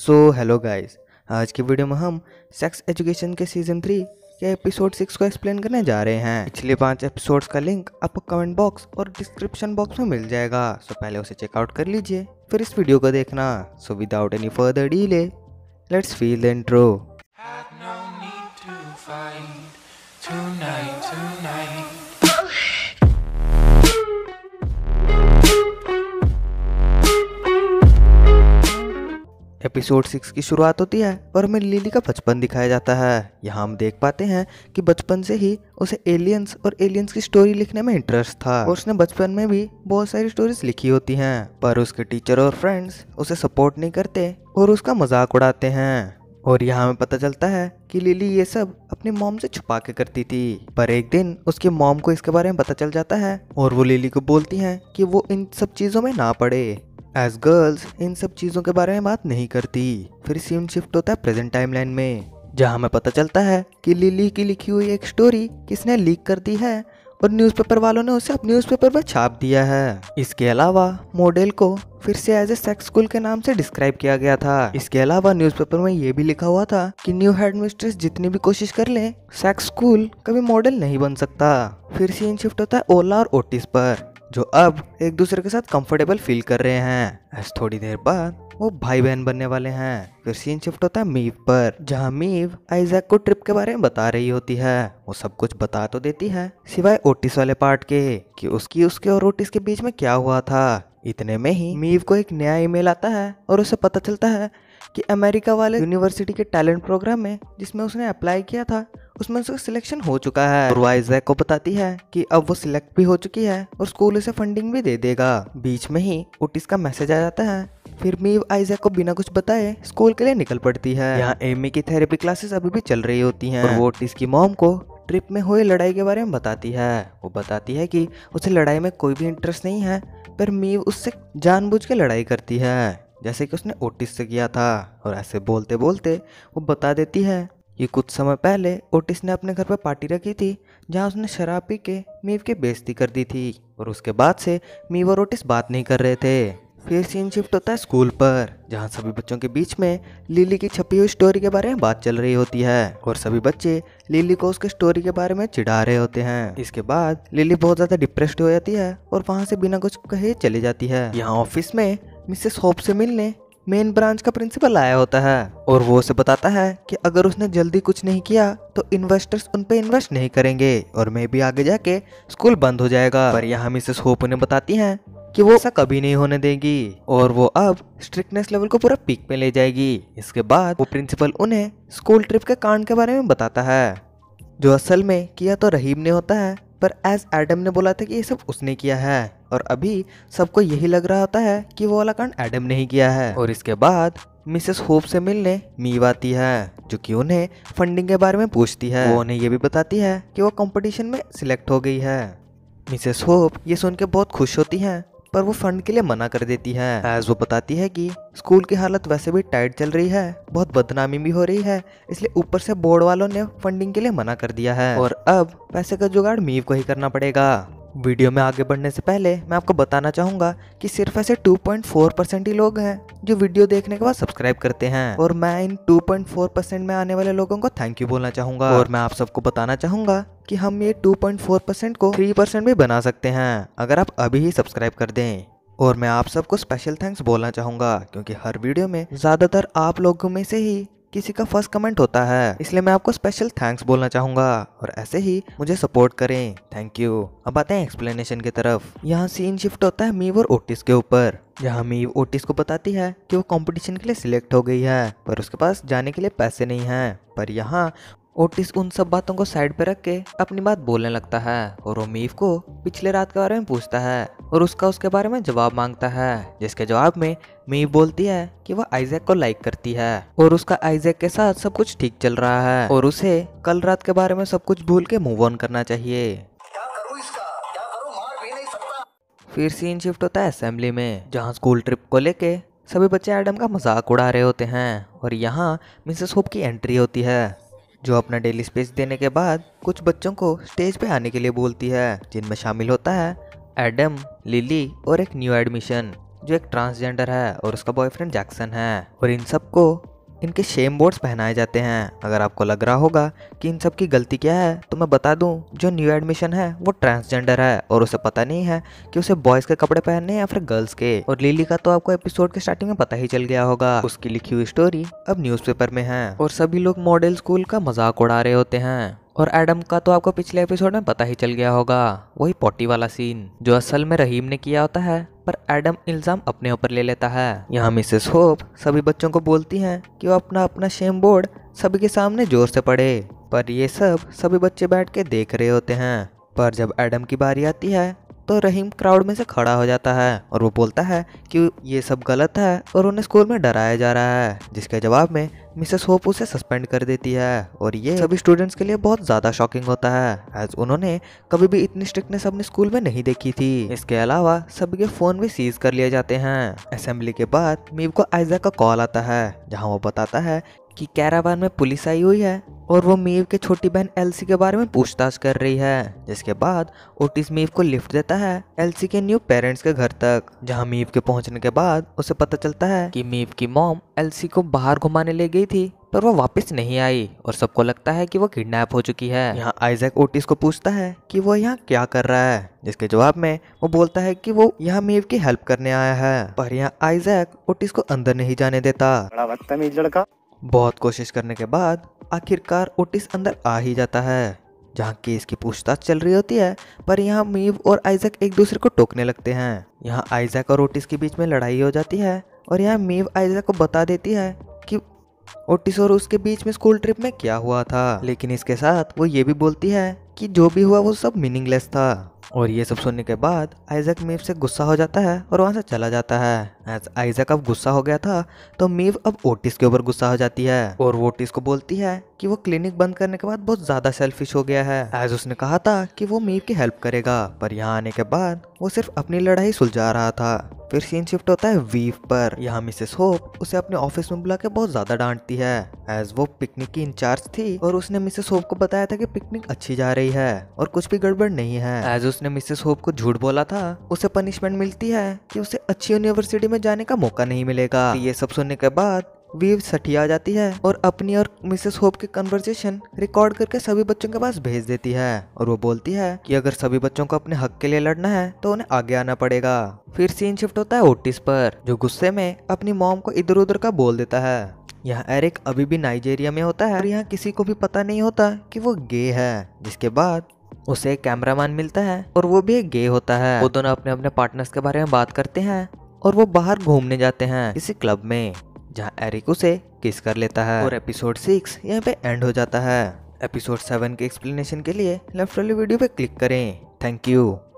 so hello guys आज की video में हम सेक्स एजुकेशन के सीजन थ्री के एपिसोड सिक्स को एक्सप्लेन करने जा रहे हैं पिछले पांच एपिसोड्स का लिंक आपको कमेंट बॉक्स और डिस्क्रिप्शन बॉक्स में मिल जाएगा सो पहले उसे चेकआउट कर लीजिए फिर इस वीडियो को देखना so without any further delay let's feel the intro Tonight, tonight episode six की शुरुआत होती है और हमें लिली का बचपन दिखाया जाता है यहाँ हम देख पाते हैं कि बचपन से ही उसे एलियंस और एलियंस की स्टोरी लिखने में इंटरेस्ट था और उसने बचपन में भी बहुत सारी स्टोरीज लिखी होती हैं पर उसके टीचर और फ्रेंड्स उसे सपोर्ट नहीं करते और उसका मजाक उड़ाते हैं और यहाँ हमें पता चलता है कि लिली ये सब अपने मॉम से छुपा के करती थी पर एक दिन उसके मॉम को इसके बारे में पता चल जाता है और वो लिली को बोलती हैं कि वो इन सब चीज़ों में ना पड़े एज गर्ल्स इन सब चीज़ों के बारे में बात नहीं करती फिर सीन शिफ्ट होता है प्रेजेंट टाइमलाइन में जहां हमें पता चलता है कि लिली की लिखी हुई एक स्टोरी किसने लीक कर दी है और न्यूज़पेपर वालों ने उसे अब न्यूज़पेपर पर छाप दिया है इसके अलावा मॉडल को फिर से एज ए सेक्स स्कूल के नाम से डिस्क्राइब किया गया था इसके अलावा न्यूज़पेपर में ये भी लिखा हुआ था कि न्यू हेड मिस्ट्रेस जितनी भी कोशिश कर ले सेक्स स्कूल कभी मॉडल नहीं बन सकता फिर सीन शिफ्ट होता है ओला और ओटिस पर जो अब एक दूसरे के साथ कंफर्टेबल फील कर रहे हैं थोड़ी देर बाद वो भाई बहन बनने वाले हैं फिर सीन शिफ्ट होता है मीव पर जहाँ मीव आइजैक को ट्रिप के बारे में बता रही होती है वो सब कुछ बता तो देती है सिवाय ओटिस वाले पार्ट के कि उसकी उसके और ओटिस के बीच में क्या हुआ था इतने में ही मीव को एक नया ईमेल आता है और उसे पता चलता है कि अमेरिका वाले यूनिवर्सिटी के टैलेंट प्रोग्राम में जिसमें उसने अप्लाई किया था उसमें उसका सिलेक्शन हो चुका है और वाइजैक को बताती है कि अब वो सिलेक्ट भी हो चुकी है और स्कूल उसे फंडिंग भी दे देगा बीच में ही ओटिस का मैसेज आ जाता है फिर मीव आइजैक को बिना कुछ बताए स्कूल के लिए निकल पड़ती है यहाँ एमी की थेरेपी क्लासेस अभी भी चल रही होती है और वो ओटिस की मॉम को ट्रिप में हुई लड़ाई के बारे में बताती है वो बताती है कि उसे लड़ाई में कोई भी इंटरेस्ट नहीं है पर मीव उससे जानबूझ के लड़ाई करती है जैसे कि उसने ओटिस से किया था और ऐसे बोलते बोलते वो बता देती है ये कुछ समय पहले ओटिस ने अपने घर पर पार्टी रखी थी जहां उसने शराब पी के मीव की बेइज्जती कर दी थी और उसके बाद से मीव और ओटिस बात नहीं कर रहे थे फिर सीन शिफ्ट होता है स्कूल पर जहां सभी बच्चों के बीच में लिली की छपी हुई स्टोरी के बारे में बात चल रही होती है और सभी बच्चे लिली को उसके स्टोरी के बारे में चिढ़ा रहे होते हैं इसके बाद लिली बहुत ज्यादा डिप्रेस्ड हो जाती है और वहां से बिना कुछ कहे चली जाती है यहाँ ऑफिस में मिसेस होप से मिलने मेन ब्रांच का प्रिंसिपल आया होता है और वो उसे बताता है कि अगर उसने जल्दी कुछ नहीं किया तो इन्वेस्टर्स उन पे इन्वेस्ट नहीं करेंगे और मैं भी आगे जाके स्कूल बंद हो जाएगा पर यहाँ मिसेस होप उन्हें बताती हैं कि वो ऐसा कभी नहीं होने देगी और वो अब स्ट्रिक्टनेस लेवल को पूरा पीक पे ले जाएगी इसके बाद वो प्रिंसिपल उन्हें स्कूल ट्रिप के कांड के बारे में बताता है जो असल में किया तो रहीम ने होता है पर एज एडम ने बोला था कि ये सब उसने किया है और अभी सबको यही लग रहा होता है कि वो वाला कांड एडम ने ही किया है और इसके बाद मिसेस होप से मिलने मीव आती है जो कि उन्हें फंडिंग के बारे में पूछती है वो उन्हें ये भी बताती है कि वो कंपटीशन में सिलेक्ट हो गई है मिसेस होप ये सुन के बहुत खुश होती हैं पर वो फंड के लिए मना कर देती है एज वो बताती है कि स्कूल की हालत वैसे भी टाइट चल रही है बहुत बदनामी भी हो रही है इसलिए ऊपर से बोर्ड वालों ने फंडिंग के लिए मना कर दिया है और अब पैसे का जुगाड़ मीव को ही करना पड़ेगा वीडियो में आगे बढ़ने से पहले मैं आपको बताना चाहूंगा कि सिर्फ ऐसे 2.4 परसेंट ही लोग हैं जो वीडियो देखने के बाद सब्सक्राइब करते हैं और मैं इन 2.4 परसेंट में आने वाले लोगों को थैंक यू बोलना चाहूंगा और मैं आप सबको बताना चाहूंगा कि हम ये 2.4 परसेंट को 3 परसेंट भी बना सकते हैं अगर आप अभी ही सब्सक्राइब कर दें और मैं आप सबको स्पेशल थैंक्स बोलना चाहूंगा क्योंकि हर वीडियो में ज़्यादातर आप लोगों में से ही किसी का फर्स्ट कमेंट होता है इसलिए मैं आपको स्पेशल थैंक्स बोलना चाहूंगा और ऐसे ही मुझे सपोर्ट करें थैंक यू अब आते हैं एक्सप्लेनेशन की तरफ यहाँ सीन शिफ्ट होता है मीव और ओटिस के ऊपर जहाँ मीव ओटिस को बताती है कि वो कंपटीशन के लिए सिलेक्ट हो गई है पर उसके पास जाने के लिए पैसे नहीं है पर यहाँ ओटिस उन सब बातों को साइड पर रख के अपनी बात बोलने लगता है और वो मीफ को पिछले रात के बारे में पूछता है और उसका उसके बारे में जवाब मांगता है जिसके जवाब में मीफ बोलती है कि वह आइजैक को लाइक करती है और उसका आइजैक के साथ सब कुछ ठीक चल रहा है और उसे कल रात के बारे में सब कुछ भूल के मूव ऑन करना चाहिए फिर सीन शिफ्ट होता है असेंबली में जहाँ स्कूल ट्रिप को लेके सभी बच्चे एडम का मजाक उड़ा रहे होते हैं और यहाँ मिसेस होप की एंट्री होती है जो अपना डेली स्पेस देने के बाद कुछ बच्चों को स्टेज पे आने के लिए बोलती है जिनमें शामिल होता है एडम लिली और एक न्यू एडमिशन जो एक ट्रांसजेंडर है और उसका बॉयफ्रेंड जैक्सन है और इन सबको इनके शेम बोर्ड्स पहनाए जाते हैं अगर आपको लग रहा होगा कि इन सब की गलती क्या है तो मैं बता दूं जो न्यू एडमिशन है वो ट्रांसजेंडर है और उसे पता नहीं है कि उसे बॉयज़ के कपड़े पहनने या फिर गर्ल्स के और लिली का तो आपको एपिसोड के स्टार्टिंग में पता ही चल गया होगा उसकी लिखी हुई स्टोरी अब न्यूज़पेपर में है और सभी लोग मॉडल स्कूल का मजाक उड़ा रहे होते हैं और एडम का तो आपको पिछले एपिसोड में पता ही चल गया होगा वही पोटी वाला सीन जो असल में रहीम ने किया होता है पर एडम इल्ज़ाम अपने ऊपर ले लेता है यहाँ मिसेस होप सभी बच्चों को बोलती हैं कि वो अपना अपना शेम बोर्ड सभी के सामने जोर से पढ़े पर ये सब सभी बच्चे बैठ के देख रहे होते हैं पर जब एडम की बारी आती है तो रहीम क्राउड में से खड़ा हो जाता है और वो बोलता है कि ये सब गलत है और उन्हें स्कूल में डराया जा रहा है जिसके जवाब में मिसेस होप उसे सस्पेंड कर देती है और ये सभी स्टूडेंट्स के लिए बहुत ज़्यादा शॉकिंग होता है एज उन्होंने कभी भी इतनी स्ट्रिक्टनेस अपने स्कूल में नहीं देखी थी इसके अलावा सभी के फ़ोन भी सीज कर लिए जाते हैं असेंबली के बाद मीव को आइजा का कॉल आता है जहाँ वो बताता है कि कैरावान में पुलिस आई हुई है और वो मीव के छोटी बहन एलसी के बारे में पूछताछ कर रही है जिसके बाद ओटिस मीव को लिफ्ट देता है एलसी के न्यू पेरेंट्स के घर तक जहां मीव के पहुंचने के बाद उसे पता चलता है कि मीव की मॉम एलसी को बाहर घुमाने ले गई थी पर वो वापस नहीं आई और सबको लगता है कि वो किडनैप हो चुकी है यहाँ आइजैक ओटिस को पूछता है कि वो यहाँ क्या कर रहा है जिसके जवाब में वो बोलता है कि वो यहाँ मेव की हेल्प करने आया है पर यहाँ आइजैक ओटिस को अंदर नहीं जाने देता बड़ा लड़का बहुत कोशिश करने के बाद आखिरकार ओटिस अंदर आ ही जाता है जहाँ केस की पूछताछ चल रही होती है पर यहाँ मीव और आइजक एक दूसरे को टोकने लगते हैं यहाँ आइजक और ओटिस के बीच में लड़ाई हो जाती है और यहाँ मीव आइजक को बता देती है कि ओटिस और उसके बीच में स्कूल ट्रिप में क्या हुआ था लेकिन इसके साथ वो ये भी बोलती है कि जो भी हुआ वो सब मीनिंगलेस था और ये सब सुनने के बाद आइजक मीव से गुस्सा हो जाता है और वहाँ से चला जाता है आइजक अब गुस्सा हो गया था तो मीव अब ओटिस के ऊपर गुस्सा हो जाती है और वो ओटिस को बोलती है कि वो क्लिनिक बंद करने के बाद बहुत ज्यादा सेल्फिश हो गया है एज उसने कहा था कि वो मीव की हेल्प करेगा पर यहाँ आने के बाद वो सिर्फ अपनी लड़ाई सुलझा रहा था फिर सीन शिफ्ट होता है वीव पर यहाँ मिसेस होप उसे अपने ऑफिस में बुला के बहुत ज्यादा डांटती है एज वो पिकनिक की इंचार्ज थी और उसने मिसेस होप को बताया था कि पिकनिक अच्छी जा रही है और कुछ भी गड़बड़ नहीं है एज उसने मिसेस होप को झूठ बोला था उसे पनिशमेंट मिलती है कि उसे अच्छी यूनिवर्सिटी में जाने का मौका नहीं मिलेगा ये सब सुनने के बाद वीव आ जाती है और अपनी और मिसेस होप की कन्वर्सेशन रिकॉर्ड करके सभी बच्चों के पास भेज देती है और वो बोलती है कि अगर सभी बच्चों को अपने हक के लिए लड़ना है तो उन्हें आगे आना पड़ेगा फिर सीन शिफ्ट होता है ओटिस पर जो गुस्से में अपनी मोम को इधर उधर का बोल देता है यहाँ एरिक अभी भी नाइजेरिया में होता है और यहाँ किसी को भी पता नहीं होता कि वो गे है जिसके बाद उसे एक कैमरामैन मिलता है और वो भी एक गे होता है वो दोनों अपने अपने पार्टनर्स के बारे में बात करते हैं और वो बाहर घूमने जाते हैं किसी क्लब में जहाँ एरिक उसे किस कर लेता है और एपिसोड सिक्स यहाँ पे एंड हो जाता है एपिसोड सेवन के एक्सप्लेनेशन के लिए लेफ्ट वाली वीडियो पे क्लिक करें थैंक यू